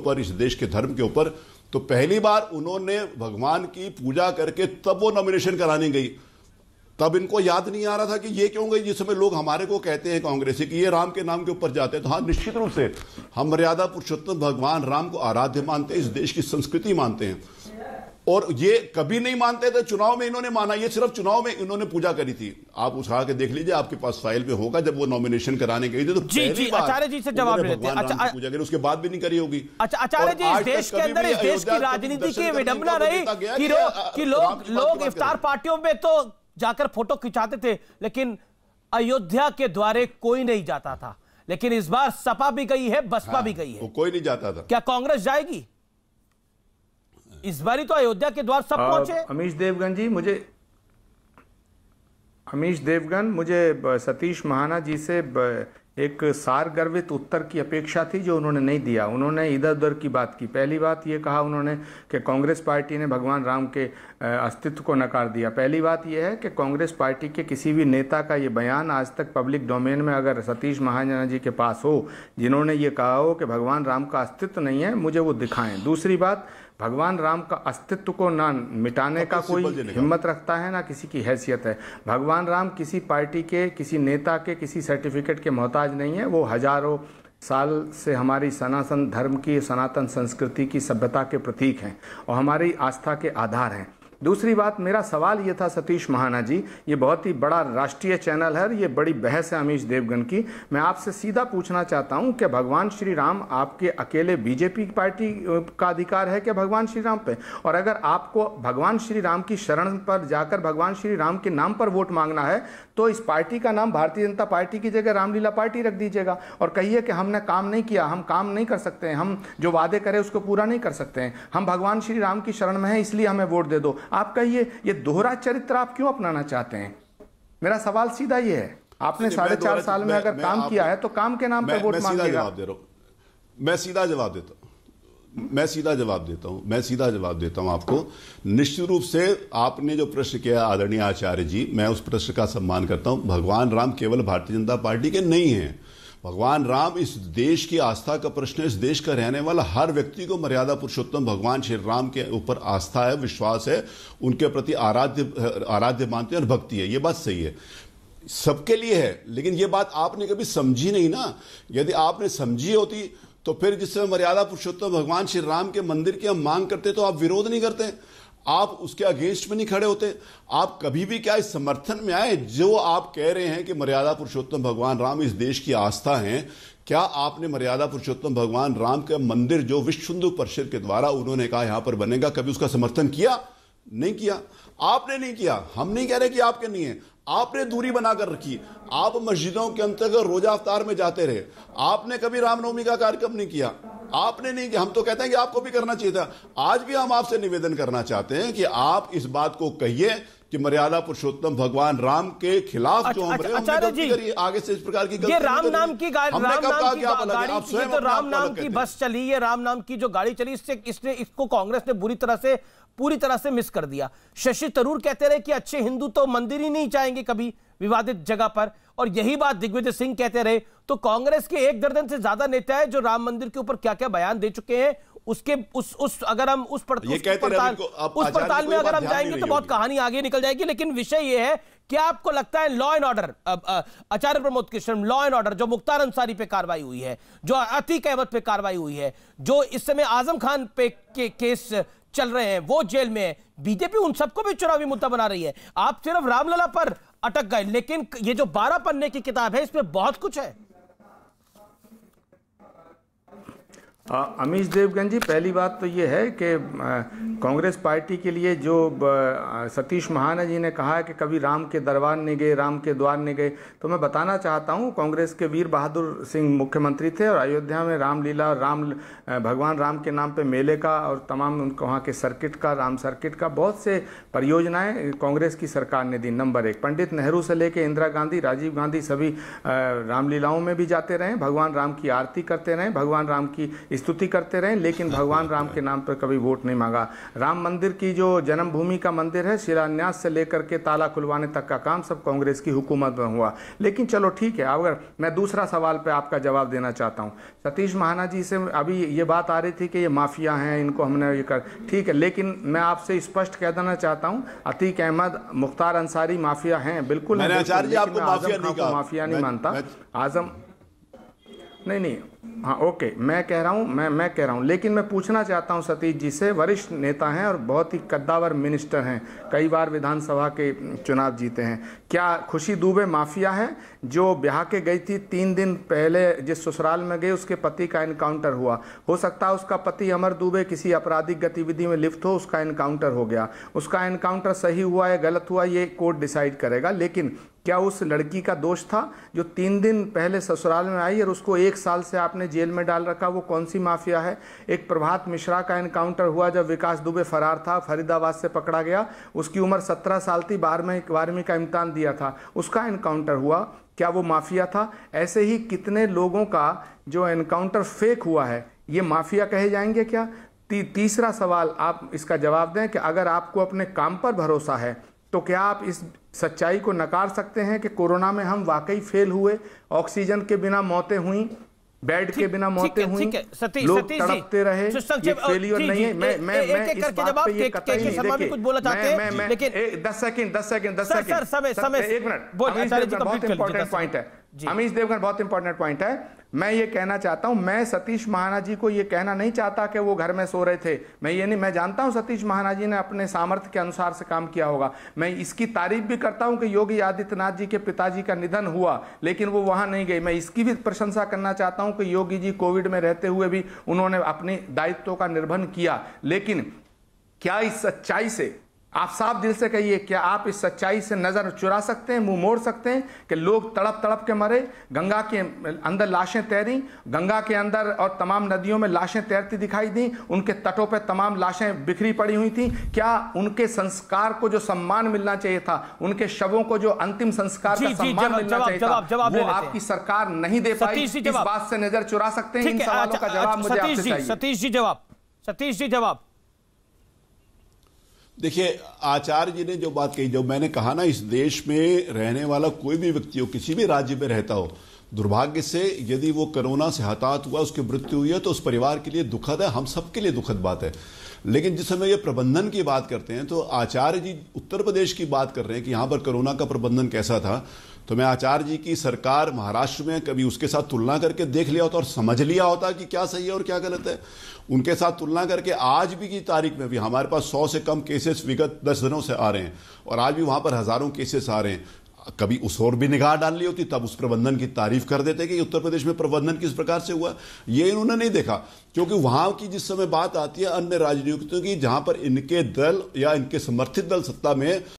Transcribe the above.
ऊपर इस देश के धर्म के ऊपर तो पहली बार उन्होंने भगवान की पूजा करके तब वो नॉमिनेशन कराने गई तब इनको याद नहीं आ रहा था कि ये क्यों गई जिस समय लोग हमारे को कहते हैं कांग्रेसी कि ये राम के नाम के ऊपर जाते हैं तो हाँ निश्चित रूप से हम मर्यादा पुरुषोत्तम भगवान राम को आराध्य मानते हैं इस देश की संस्कृति मानते हैं और ये कभी नहीं मानते थे चुनाव में इन्होंने माना ये सिर्फ चुनाव में इन्होंने पूजा करी थी आप उठा के देख लीजिए आपके पास फाइल में होगा जब वो नॉमिनेशन कराने गई थी तो जी, जी, आचार्य जी से जवाब लेते हैं अच्छा, पूजा करी उसके बाद भी नहीं करी होगी अच्छा आचार्य जी देश के अंदर इस देश की राजनीति की विडंबना रही कि लोग लोग इफ्तार पार्टियों में तो जाकर फोटो खिंचाते थे लेकिन अयोध्या के द्वारे कोई नहीं जाता था लेकिन इस बार सपा भी गई है बसपा हाँ, भी गई है कोई नहीं जाता था क्या कांग्रेस जाएगी इस बारी तो अयोध्या के द्वार सब पहुंचे अमीश देवगन जी मुझे अमीश देवगन मुझे सतीश महाना जी से एक सार गर्भित उत्तर की अपेक्षा थी जो उन्होंने नहीं दिया उन्होंने इधर उधर की बात की पहली बात ये कहा उन्होंने कि कांग्रेस पार्टी ने भगवान राम के अस्तित्व को नकार दिया पहली बात यह है कि कांग्रेस पार्टी के किसी भी नेता का ये बयान आज तक पब्लिक डोमेन में अगर सतीश महाजना जी के पास हो जिन्होंने ये कहा हो कि भगवान राम का अस्तित्व नहीं है मुझे वो दिखाएं दूसरी बात भगवान राम का अस्तित्व को ना मिटाने का तो कोई हिम्मत रखता है ना किसी की हैसियत है भगवान राम किसी पार्टी के किसी नेता के किसी सर्टिफिकेट के मोहताज नहीं है वो हजारों साल से हमारी सनातन धर्म की सनातन संस्कृति की सभ्यता के प्रतीक हैं और हमारी आस्था के आधार हैं दूसरी बात मेरा सवाल ये था सतीश महाना जी ये बहुत ही बड़ा राष्ट्रीय चैनल है और ये बड़ी बहस है अमीश देवगन की मैं आपसे सीधा पूछना चाहता हूँ कि भगवान श्री राम आपके अकेले बीजेपी पार्टी का अधिकार है क्या भगवान श्री राम पे और अगर आपको भगवान श्री राम की शरण पर जाकर भगवान श्री राम के नाम पर वोट मांगना है तो इस पार्टी का नाम भारतीय जनता पार्टी की जगह रामलीला पार्टी रख दीजिएगा और कहिए कि हमने काम नहीं किया हम काम नहीं कर सकते हैं हम जो वादे करें उसको पूरा नहीं कर सकते हैं हम भगवान श्री राम की शरण में हैं इसलिए हमें वोट दे दो आपका ये ये दोहरा चरित्र आप क्यों अपनाना चाहते हैं मेरा सवाल सीधा ये है आपने साढ़े चार साल में अगर काम किया है तो काम के नाम पर वोट हूं मैं सीधा जवाब देता हूं मैं सीधा जवाब देता हूं मैं सीधा जवाब देता हूं आपको निश्चित रूप से आपने जो प्रश्न किया आदरणीय आचार्य जी मैं उस प्रश्न का सम्मान करता हूं भगवान राम केवल भारतीय जनता पार्टी के नहीं हैं भगवान राम इस देश की आस्था का प्रश्न है इस देश का रहने वाला हर व्यक्ति को मर्यादा पुरुषोत्तम भगवान श्री राम के ऊपर आस्था है विश्वास है उनके प्रति आराध्य आराध्य मानते हैं और भक्ति है ये बात सही है सबके लिए है लेकिन ये बात आपने कभी समझी नहीं ना यदि आपने समझी होती तो फिर जिस समय मर्यादा पुरुषोत्तम भगवान श्री राम के मंदिर की हम मांग करते तो आप विरोध नहीं करते आप उसके अगेंस्ट में नहीं खड़े होते आप कभी भी क्या इस समर्थन में आए जो आप कह रहे हैं कि मर्यादा पुरुषोत्तम भगवान राम इस देश की आस्था हैं क्या आपने मर्यादा पुरुषोत्तम भगवान राम का मंदिर जो विश्व हिंदू परिषद के द्वारा उन्होंने कहा यहां पर बनेगा कभी उसका समर्थन किया नहीं किया आपने नहीं किया हम नहीं कह रहे कि आपके नहीं है आपने दूरी बनाकर रखी आप मस्जिदों के अंतर्गत रोजा अवतार में जाते रहे आपने कभी रामनवमी का कार्यक्रम नहीं किया आपने नहीं कि हम तो कहते हैं कि आपको भी करना चाहिए था आज भी हम आपसे निवेदन करना चाहते हैं कि आप इस बात को कहिए कि मर्यादा पुरुषोत्तम भगवान राम के खिलाफ जो अच्छा, हम अच्छा, रहे आगे से इस प्रकार की ये राम नाम की गाड़ी राम नाम की तो बस चली है राम नाम की जो गाड़ी चली इससे इसने इसको कांग्रेस ने बुरी तरह से पूरी तरह से मिस कर दिया शशि तरूर कहते रहे कि अच्छे हिंदू तो मंदिर ही नहीं जाएंगे कभी विवादित जगह पर और यही बात दिग्विजय सिंह कहते रहे तो कांग्रेस के एक दर्जन से ज्यादा नेता है जो राम मंदिर के ऊपर क्या क्या बयान दे चुके हैं उसके उस उस अगर हम उस पर उस पड़ताल उस पड़ताल में अगर हम जाएंगे तो बहुत कहानी आगे निकल जाएगी लेकिन विषय यह है क्या आपको लगता है law and order Acharya Pramod Krishna law and order जो मुख्तार अंसारी पे कार्रवाई हुई है जो अतीक अहमद पे कार्रवाई हुई है जो इस समय आजम खान पे के, केस चल रहे हैं वो जेल में है बीजेपी उन सबको भी चुनावी मुद्दा बना रही है आप सिर्फ रामलला पर अटक गए लेकिन ये जो बारह पन्ने की किताब है इसमें बहुत कुछ है अमीश देवगन जी पहली बात तो ये है कि कांग्रेस पार्टी के लिए जो सतीश महाना जी ने कहा है कि कभी राम के दरबार नहीं गए राम के द्वार नहीं गए तो मैं बताना चाहता हूँ कांग्रेस के वीर बहादुर सिंह मुख्यमंत्री थे और अयोध्या में रामलीला राम भगवान राम के नाम पे मेले का और तमाम उनके वहाँ के सर्किट का राम सर्किट का बहुत से परियोजनाएँ कांग्रेस की सरकार ने दी नंबर एक पंडित नेहरू से लेकर इंदिरा गांधी राजीव गांधी सभी रामलीलाओं में भी जाते रहे भगवान राम की आरती करते रहे भगवान राम की स्तुति करते रहे लेकिन भगवान राम के नाम पर कभी वोट नहीं मांगा राम मंदिर की जो जन्मभूमि का मंदिर है शिलान्यास से लेकर के ताला खुलवाने तक का काम सब कांग्रेस की हुकूमत में हुआ लेकिन चलो ठीक है अगर मैं दूसरा सवाल पर आपका जवाब देना चाहता हूँ सतीश महाना जी से अभी ये बात आ रही थी कि ये माफिया हैं इनको हमने ये कर ठीक है लेकिन मैं आपसे स्पष्ट कह देना चाहता हूँ अतीक अहमद मुख्तार अंसारी माफिया हैं बिल्कुल माफिया नहीं मानता आजम नहीं नहीं हाँ ओके मैं कह रहा हूँ मैं मैं कह रहा हूँ लेकिन मैं पूछना चाहता हूँ सतीश जी से वरिष्ठ नेता हैं और बहुत ही कद्दावर मिनिस्टर हैं कई बार विधानसभा के चुनाव जीते हैं क्या खुशी दुबे माफिया है जो ब्याह के गई थी तीन दिन पहले जिस ससुराल में गई उसके पति का इनकाउंटर हुआ हो सकता है उसका पति अमर दुबे किसी आपराधिक गतिविधि में लिप्त हो उसका इनकाउंटर हो गया उसका इनकाउंटर सही हुआ या गलत हुआ ये कोर्ट डिसाइड करेगा लेकिन क्या उस लड़की का दोष था जो तीन दिन पहले ससुराल में आई और उसको एक साल से आपने जेल में डाल रखा वो कौन सी माफिया है एक प्रभात मिश्रा का एनकाउंटर हुआ जब विकास दुबे फरार था फरीदाबाद से पकड़ा गया उसकी उम्र सत्रह साल थी बारहवीं बारहवीं का इम्तान दिया था उसका एनकाउंटर हुआ क्या वो माफिया था ऐसे ही कितने लोगों का जो एनकाउंटर फेक हुआ है ये माफिया कहे जाएंगे क्या ती, तीसरा सवाल आप इसका जवाब दें कि अगर आपको अपने काम पर भरोसा है तो क्या आप इस सच्चाई को नकार सकते हैं कि कोरोना में हम वाकई फेल हुए ऑक्सीजन के बिना मौतें हुई बेड के बिना मौतें हुई सती, लोग तड़पते रहे ये फेलियर नहीं है मैं मैं मैं इस बात पे ये कतई नहीं देखे कुछ बोला चाहते हैं मैं लेकिन 10 सेकंड दस सेकंड दस सेकंड समय समय 1 मिनट बहुत इंपॉर्टेंट पॉइंट है अमीश देवगन बहुत इंपॉर्टेंट पॉइंट है मैं ये कहना चाहता हूँ मैं सतीश महाना जी को ये कहना नहीं चाहता कि वो घर में सो रहे थे मैं ये नहीं मैं जानता हूँ सतीश महाना जी ने अपने सामर्थ्य के अनुसार से काम किया होगा मैं इसकी तारीफ भी करता हूँ कि योगी आदित्यनाथ जी के पिताजी का निधन हुआ लेकिन वो वहाँ नहीं गए मैं इसकी भी प्रशंसा करना चाहता हूँ कि योगी जी कोविड में रहते हुए भी उन्होंने अपने दायित्व का निर्वहन किया लेकिन क्या इस सच्चाई से आप साफ दिल से कहिए क्या आप इस सच्चाई से नज़र चुरा सकते हैं मुंह मोड़ सकते हैं कि लोग तड़प तड़प के मरे गंगा के अंदर लाशें तैरी गंगा के अंदर और तमाम नदियों में लाशें तैरती दिखाई दी उनके तटों पर तमाम लाशें बिखरी पड़ी हुई थी क्या उनके संस्कार को जो सम्मान मिलना चाहिए था उनके शवों को जो अंतिम संस्कार का सम्मान मिलना चाहिए था वो आपकी सरकार नहीं दे पाई इस बात से नजर चुरा सकते हैं इन सवालों अच्छा, का जवाब अच्छा, मुझे सतीश जी जवाब सतीश जी जवाब देखिए आचार्य जी ने जो बात कही जो मैंने कहा ना इस देश में रहने वाला कोई भी व्यक्ति हो किसी भी राज्य में रहता हो दुर्भाग्य से यदि वो कोरोना से हताहत हुआ उसकी मृत्यु हुई है तो उस परिवार के लिए दुखद है हम सबके लिए दुखद बात है लेकिन जिस समय ये प्रबंधन की बात करते हैं तो आचार्य जी उत्तर प्रदेश की बात कर रहे हैं कि यहां पर कोरोना का प्रबंधन कैसा था तो मैं आचार्य जी की सरकार महाराष्ट्र में कभी उसके साथ तुलना करके देख लिया होता और समझ लिया होता कि क्या सही है और क्या गलत है उनके साथ तुलना करके आज भी की तारीख में भी हमारे पास सौ से कम केसेस विगत दस दिनों से आ रहे हैं और आज भी वहां पर हज़ारों केसेस आ रहे हैं कभी उस और भी निगाह डाल ली होती तब उस प्रबंधन की तारीफ कर देते कि उत्तर प्रदेश में प्रबंधन किस प्रकार से हुआ ये इन्होंने नहीं देखा क्योंकि वहां की जिस समय बात आती है अन्य राजनीतियों की जहां पर इनके दल या इनके समर्थित दल सत्ता में